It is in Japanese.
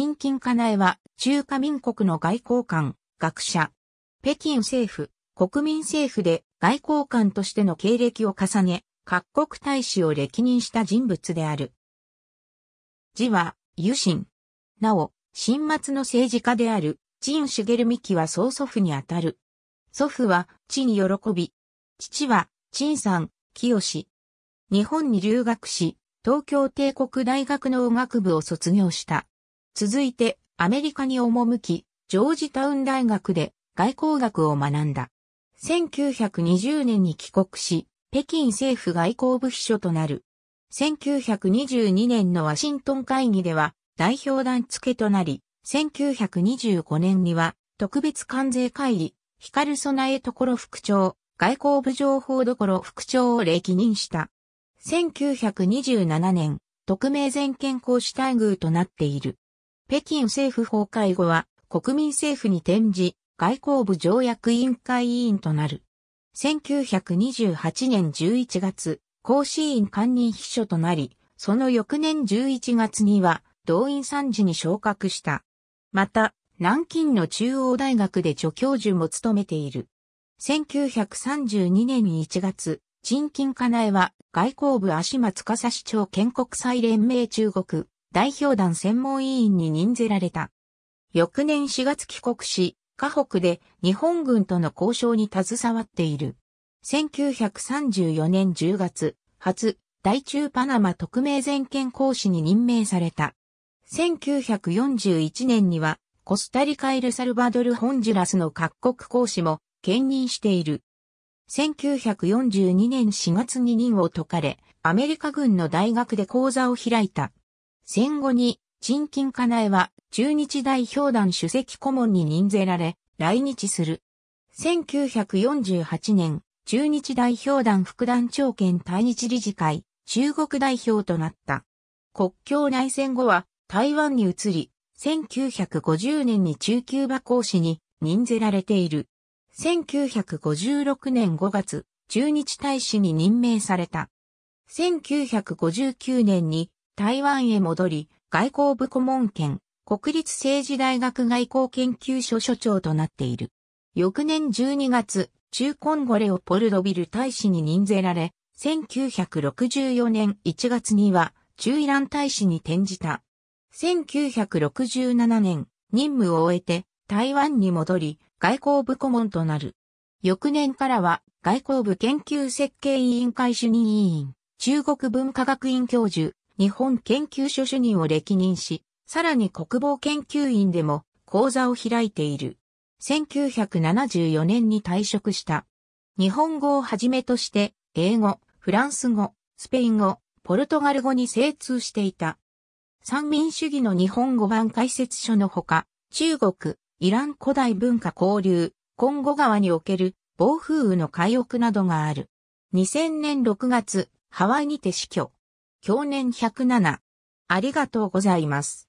陳金カナエは、中華民国の外交官、学者。北京政府、国民政府で外交官としての経歴を重ね、各国大使を歴任した人物である。字は、ユシン。なお、新末の政治家である、陳茂美紀は曽祖父にあたる。祖父は、地に喜び。父は、陳さん、清。日本に留学し、東京帝国大学の音学部を卒業した。続いて、アメリカに赴き、ジョージタウン大学で外交学を学んだ。1920年に帰国し、北京政府外交部秘書となる。1922年のワシントン会議では代表団付けとなり、1925年には特別関税会議、光備え所副長、外交部情報所副長を歴任した。1927年、特命全権公使待遇となっている。北京政府崩壊後は国民政府に転じ、外交部条約委員会委員となる。1928年11月、甲子院官任秘書となり、その翌年11月には動員参事に昇格した。また、南京の中央大学で助教授も務めている。1932年1月、陳金かなえは外交部足間司市長建国再連盟中国代表団専門委員に任ぜられた。翌年4月帰国し、河北で日本軍との交渉に携わっている。1934年10月、初、大中パナマ特命全権公使に任命された。1941年には、コスタリカ・エルサルバドル・ホンジュラスの各国公使も兼任している。1942年4月に任を解かれ、アメリカ軍の大学で講座を開いた。戦後に、陳金かなえは、中日代表団主席顧問に任ぜられ、来日する。1948年、中日代表団副団長兼対日理事会、中国代表となった。国境内戦後は台湾に移り、1950年に中級馬講師に任ぜられている。1956年5月、中日大使に任命された。1959年に台湾へ戻り、外交部顧問兼、国立政治大学外交研究所所長となっている。翌年12月、中コンゴレオポルドビル大使に任ぜられ、1964年1月には、中イラン大使に転じた。1967年、任務を終えて、台湾に戻り、外交部顧問となる。翌年からは、外交部研究設計委員会主任委員、中国文化学院教授、日本研究所主任を歴任し、さらに国防研究院でも講座を開いている。1974年に退職した。日本語をはじめとして、英語、フランス語、スペイン語、ポルトガル語に精通していた。三民主義の日本語版解説書のほか、中国、イラン古代文化交流、コンゴ川における暴風雨の回憶などがある。2000年6月、ハワイにて死去。享年107。ありがとうございます。